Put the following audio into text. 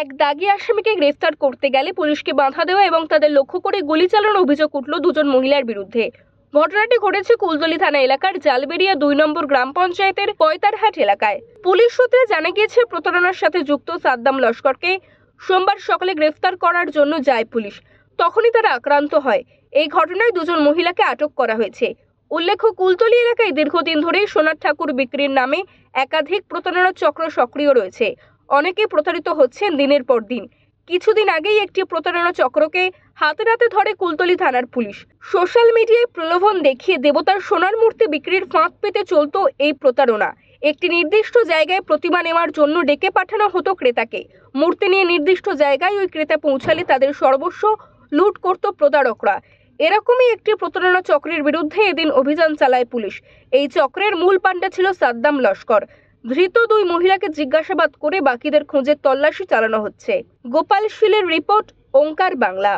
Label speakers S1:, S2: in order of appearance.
S1: এক দাগি আসামিকে গ্রেফতার করতে গেলে পুলিশকে বাধা দেওয়া এবং তাদের লক্ষ্য করে গুলি চালানোর অভিযোগ উঠল দুজন মহিলার বিরুদ্ধে ঘটনাটি ঘটেছে কুলতলি থানা এলাকার জালবেরিয়া দুই নম্বর গ্রাম পঞ্চায়েতের পয়তারহাট এলাকায় পুলিশ সূত্রে জানা গিয়েছে প্রতারণার সাথে যুক্ত সাদ্দাম লস্করকে সোমবার সকালে গ্রেফতার করার জন্য যায় পুলিশ তখনই তারা আক্রান্ত হয় এই ঘটনায় দুজন মহিলাকে আটক করা হয়েছে উল্লেখ্য কুলতলি এলাকায় দীর্ঘদিন ধরেই সোনার ঠাকুর বিক্রির নামে একাধিক প্রতারণার চক্র সক্রিয় রয়েছে অনেকে প্রতারিত হচ্ছেন দিনের পর দিন কিছুদিন আগেই একটি প্রতারণা চক্রকে হাতে হাতে ধরে কুলতলি থানার পুলিশ সোশ্যাল মিডিয়ায় প্রলোভন দেখিয়ে দেবতার সোনার মূর্তি বিক্রির ফাঁক পেতে চলত এই প্রতারণা একটি নির্দিষ্ট জায়গায় প্রতিমা নেওয়ার জন্য ডেকে পাঠানো হতো ক্রেতাকে মূর্তি নিয়ে নির্দিষ্ট জায়গায় ওই ক্রেতা পৌঁছালে তাদের সর্বস্ব লুট করত প্রতারকরা এরকমই একটি প্রতারণা চক্রের বিরুদ্ধে এদিন অভিযান চালায় পুলিশ এই চক্রের মূল পাণ্ডা ছিল সাদ্দাম লস্কর ধৃত দুই মহিলাকে জিজ্ঞাসাবাদ করে বাকিদের খোঁজে তল্লাশি চালানো হচ্ছে গোপাল শীলের রিপোর্ট ওঙ্কার বাংলা